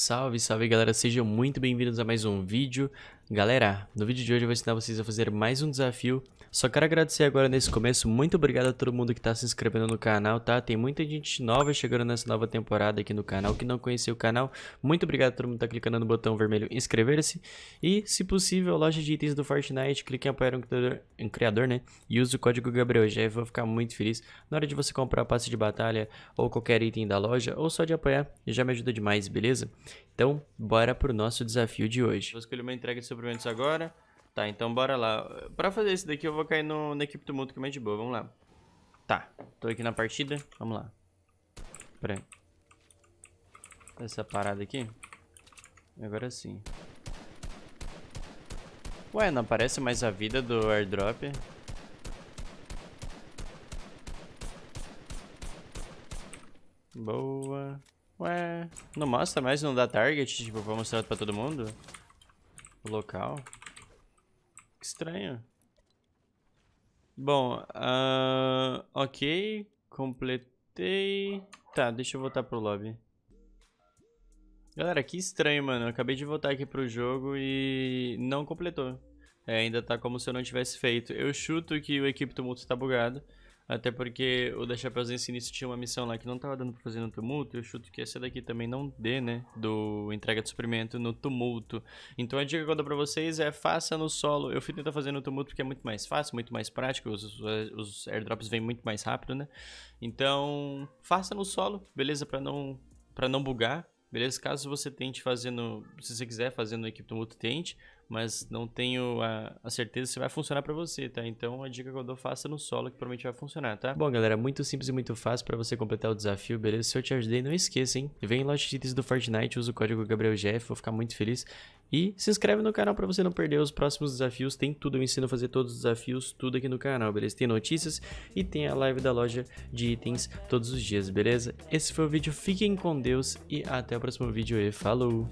Salve, salve galera, sejam muito bem-vindos a mais um vídeo. Galera, no vídeo de hoje eu vou ensinar vocês a fazer mais um desafio. Só quero agradecer agora nesse começo, muito obrigado a todo mundo que está se inscrevendo no canal, tá? Tem muita gente nova chegando nessa nova temporada aqui no canal, que não conhecia o canal. Muito obrigado a todo mundo que tá clicando no botão vermelho inscrever-se. E, se possível, loja de itens do Fortnite, clique em apoiar um criador, um criador né? E use o código Gabriel GabrielG, vou ficar muito feliz na hora de você comprar passe de batalha ou qualquer item da loja, ou só de apoiar, já me ajuda demais, beleza? Então, bora pro nosso desafio de hoje. Vou escolher uma entrega sobre suprimentos agora. Tá, então bora lá. Pra fazer isso daqui eu vou cair no, na equipe do mundo que é mais de boa, vamos lá. Tá, tô aqui na partida, vamos lá. Pera aí. Essa parada aqui. Agora sim. Ué, não aparece mais a vida do airdrop? Boa. Ué, não mostra mais, não dá target, tipo, pra mostrar pra todo mundo? local? Que estranho. Bom, uh, ok, completei. Tá, deixa eu voltar pro lobby. Galera, que estranho, mano. Eu acabei de voltar aqui pro jogo e não completou. É, ainda tá como se eu não tivesse feito. Eu chuto que o equipe tumulto tá bugado. Até porque o da Chapeuzinho Sinistro tinha uma missão lá que não tava dando pra fazer no tumulto. Eu chuto que essa daqui também não dê, né? Do entrega de suprimento no tumulto. Então a dica que eu dou pra vocês é faça no solo. Eu fui tentar fazer no tumulto porque é muito mais fácil, muito mais prático. Os, os airdrops vêm muito mais rápido, né? Então faça no solo, beleza? Pra não, pra não bugar. Beleza? Caso você tente fazendo. Se você quiser fazer no equipe tumulto, tente mas não tenho a, a certeza se vai funcionar para você, tá? Então a dica que eu dou, faça no solo que provavelmente vai funcionar, tá? Bom, galera, muito simples e muito fácil para você completar o desafio, beleza? Se eu te ajudei, não esqueça, hein? Vem lá de itens do Fortnite, usa o código GabrielGF, vou ficar muito feliz. E se inscreve no canal para você não perder os próximos desafios, tem tudo, eu ensino a fazer todos os desafios, tudo aqui no canal, beleza? Tem notícias e tem a live da loja de itens todos os dias, beleza? Esse foi o vídeo, fiquem com Deus e até o próximo vídeo e falou!